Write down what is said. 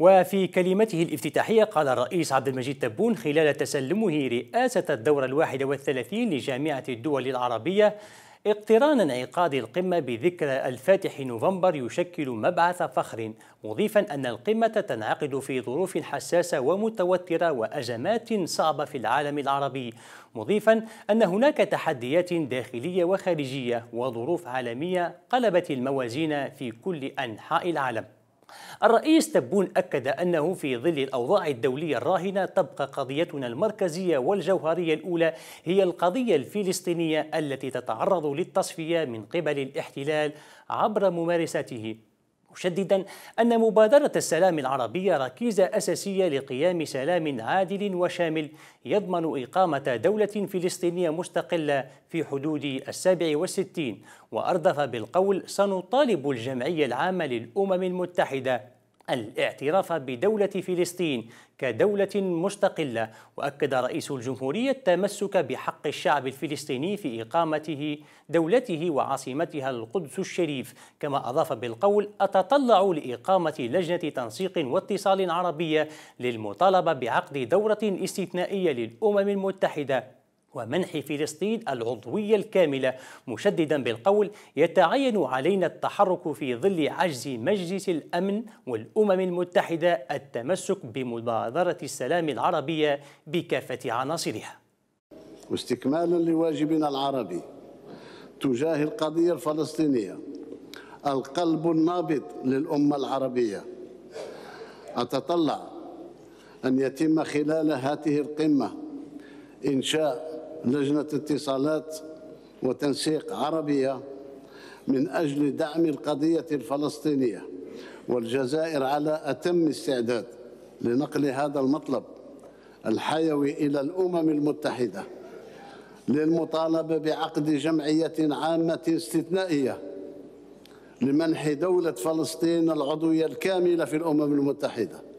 وفي كلمته الافتتاحية قال الرئيس عبد المجيد تبون خلال تسلمه رئاسة الدورة الواحدة والثلاثين لجامعة الدول العربية اقتران انعقاد القمة بذكرى الفاتح نوفمبر يشكل مبعث فخر مضيفا أن القمة تنعقد في ظروف حساسة ومتوترة وأزمات صعبة في العالم العربي مضيفا أن هناك تحديات داخلية وخارجية وظروف عالمية قلبت الموازين في كل أنحاء العالم الرئيس تبون أكد أنه في ظل الأوضاع الدولية الراهنة تبقى قضيتنا المركزية والجوهرية الأولى هي القضية الفلسطينية التي تتعرض للتصفية من قبل الاحتلال عبر ممارساته مشددا أن مبادرة السلام العربية ركيزة أساسية لقيام سلام عادل وشامل يضمن إقامة دولة فلسطينية مستقلة في حدود السابع والستين وأردف بالقول سنطالب الجمعية العامة للأمم المتحدة الاعتراف بدولة فلسطين كدولة مستقلة وأكد رئيس الجمهورية التمسك بحق الشعب الفلسطيني في إقامته دولته وعاصمتها القدس الشريف كما أضاف بالقول أتطلع لإقامة لجنة تنسيق واتصال عربية للمطالبة بعقد دورة استثنائية للأمم المتحدة ومنح فلسطين العضوية الكاملة مشددا بالقول يتعين علينا التحرك في ظل عجز مجلس الأمن والأمم المتحدة التمسك بمبادرة السلام العربية بكافة عناصرها واستكمالا لواجبنا العربي تجاه القضية الفلسطينية القلب النابض للأمة العربية أتطلع أن يتم خلال هذه القمة إنشاء لجنة اتصالات وتنسيق عربية من أجل دعم القضية الفلسطينية والجزائر على أتم استعداد لنقل هذا المطلب الحيوي إلى الأمم المتحدة للمطالبة بعقد جمعية عامة استثنائية لمنح دولة فلسطين العضوية الكاملة في الأمم المتحدة